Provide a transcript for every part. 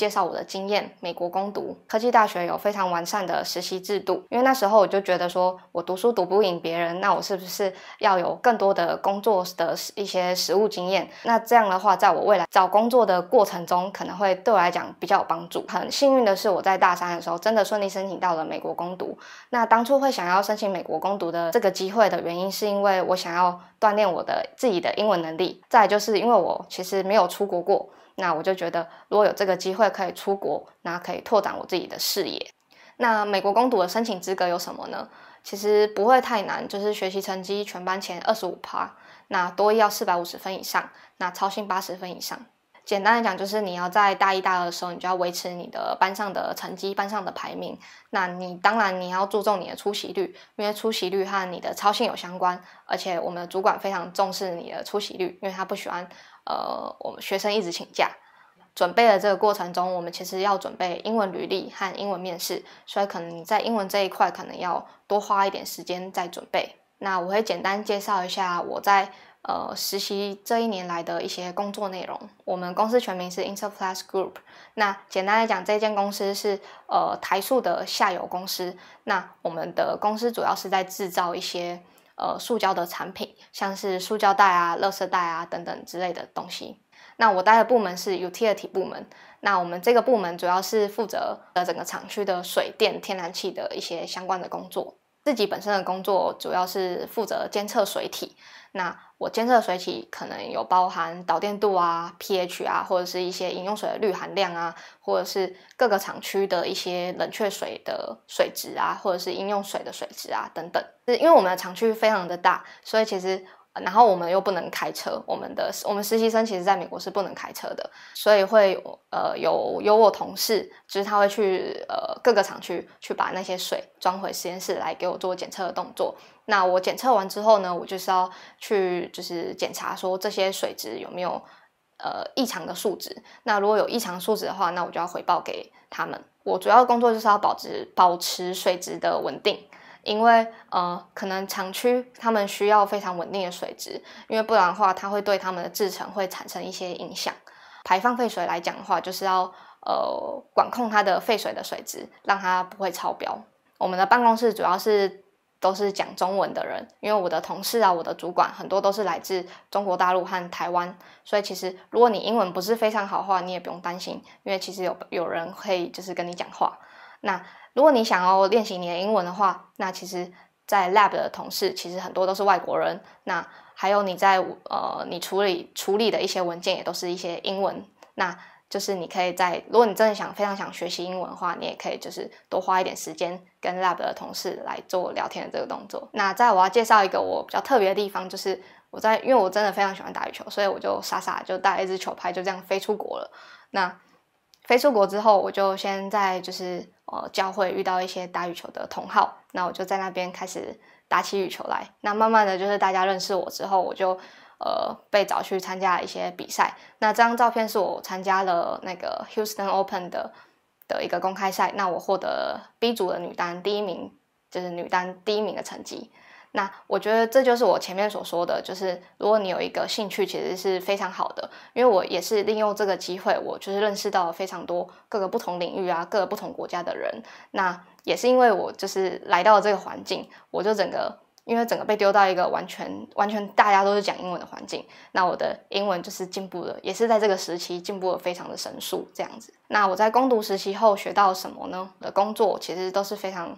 介绍我的经验，美国攻读科技大学有非常完善的实习制度。因为那时候我就觉得，说我读书读不赢别人，那我是不是要有更多的工作的一些实务经验？那这样的话，在我未来找工作的过程中，可能会对我来讲比较有帮助。很幸运的是，我在大三的时候真的顺利申请到了美国攻读。那当初会想要申请美国攻读的这个机会的原因，是因为我想要锻炼我的自己的英文能力，再就是因为我其实没有出国过。那我就觉得，如果有这个机会可以出国，那可以拓展我自己的视野。那美国攻读的申请资格有什么呢？其实不会太难，就是学习成绩全班前二十五趴，那多一要四百五十分以上，那超新八十分以上。简单来讲，就是你要在大一、大二的时候，你就要维持你的班上的成绩、班上的排名。那你当然你要注重你的出席率，因为出席率和你的操性有相关。而且我们主管非常重视你的出席率，因为他不喜欢呃我们学生一直请假。准备的这个过程中，我们其实要准备英文履历和英文面试，所以可能在英文这一块可能要多花一点时间在准备。那我会简单介绍一下我在。呃，实习这一年来的一些工作内容。我们公司全名是 Interplas Group。那简单来讲，这间公司是呃台塑的下游公司。那我们的公司主要是在制造一些呃塑胶的产品，像是塑胶袋啊、乐色袋啊等等之类的东西。那我待的部门是 Utility 部门。那我们这个部门主要是负责呃整个厂区的水电、天然气的一些相关的工作。自己本身的工作主要是负责监测水体。那我监测水体可能有包含导电度啊、pH 啊，或者是一些饮用水的氯含量啊，或者是各个厂区的一些冷却水的水质啊，或者是饮用水的水质啊，等等。因为我们的厂区非常的大，所以其实。然后我们又不能开车，我们的我们实习生其实在美国是不能开车的，所以会呃有有我同事，就是他会去呃各个厂区去把那些水装回实验室来给我做检测的动作。那我检测完之后呢，我就是要去就是检查说这些水质有没有呃异常的数值。那如果有异常数值的话，那我就要回报给他们。我主要工作就是要保持保持水质的稳定。因为呃，可能厂区他们需要非常稳定的水质，因为不然的话，它会对他们的制程会产生一些影响。排放废水来讲的话，就是要呃管控它的废水的水质，让它不会超标。我们的办公室主要是都是讲中文的人，因为我的同事啊，我的主管很多都是来自中国大陆和台湾，所以其实如果你英文不是非常好的话，你也不用担心，因为其实有有人以就是跟你讲话。那。如果你想要练习你的英文的话，那其实在 lab 的同事其实很多都是外国人，那还有你在呃你处理处理的一些文件也都是一些英文，那就是你可以在如果你真的想非常想学习英文的话，你也可以就是多花一点时间跟 lab 的同事来做聊天的这个动作。那在我要介绍一个我比较特别的地方，就是我在因为我真的非常喜欢打羽球，所以我就傻傻就带一支球拍就这样飞出国了。那飞出国之后，我就先在就是呃教会遇到一些打羽球的同好，那我就在那边开始打起羽球来。那慢慢的就是大家认识我之后，我就呃被找去参加一些比赛。那这张照片是我参加了那个 Houston Open 的的一个公开赛，那我获得 B 组的女单第一名，就是女单第一名的成绩。那我觉得这就是我前面所说的，就是如果你有一个兴趣，其实是非常好的。因为我也是利用这个机会，我就是认识到了非常多各个不同领域啊、各个不同国家的人。那也是因为我就是来到了这个环境，我就整个因为整个被丢到一个完全完全大家都是讲英文的环境，那我的英文就是进步了，也是在这个时期进步的非常的神速这样子。那我在攻读实习后学到什么呢？我的工作其实都是非常。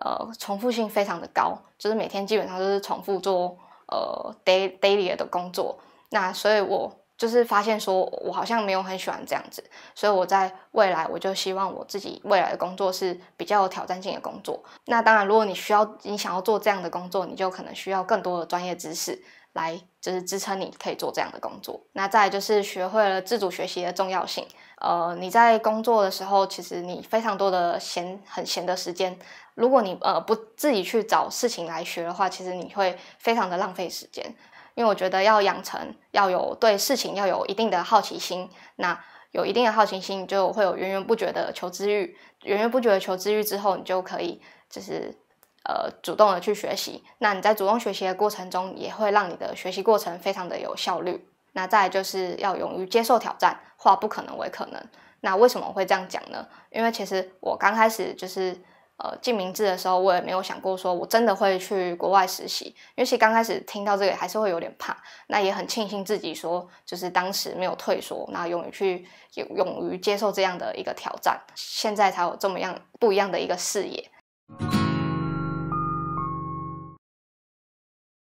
呃，重复性非常的高，就是每天基本上都是重复做呃 day daily 的工作。那所以我就是发现说，我好像没有很喜欢这样子。所以我在未来，我就希望我自己未来的工作是比较有挑战性的工作。那当然，如果你需要，你想要做这样的工作，你就可能需要更多的专业知识来就是支撑你可以做这样的工作。那再就是学会了自主学习的重要性。呃，你在工作的时候，其实你非常多的闲很闲的时间，如果你呃不自己去找事情来学的话，其实你会非常的浪费时间。因为我觉得要养成要有对事情要有一定的好奇心，那有一定的好奇心你就会有源源不绝的求知欲，源源不绝的求知欲之后，你就可以就是呃主动的去学习。那你在主动学习的过程中，也会让你的学习过程非常的有效率。那再来就是要勇于接受挑战，化不可能为可能。那为什么会这样讲呢？因为其实我刚开始就是呃进名字的时候，我也没有想过说我真的会去国外实习，尤其刚开始听到这个还是会有点怕。那也很庆幸自己说就是当时没有退缩，那勇于去勇勇于接受这样的一个挑战，现在才有这么样不一样的一个视野。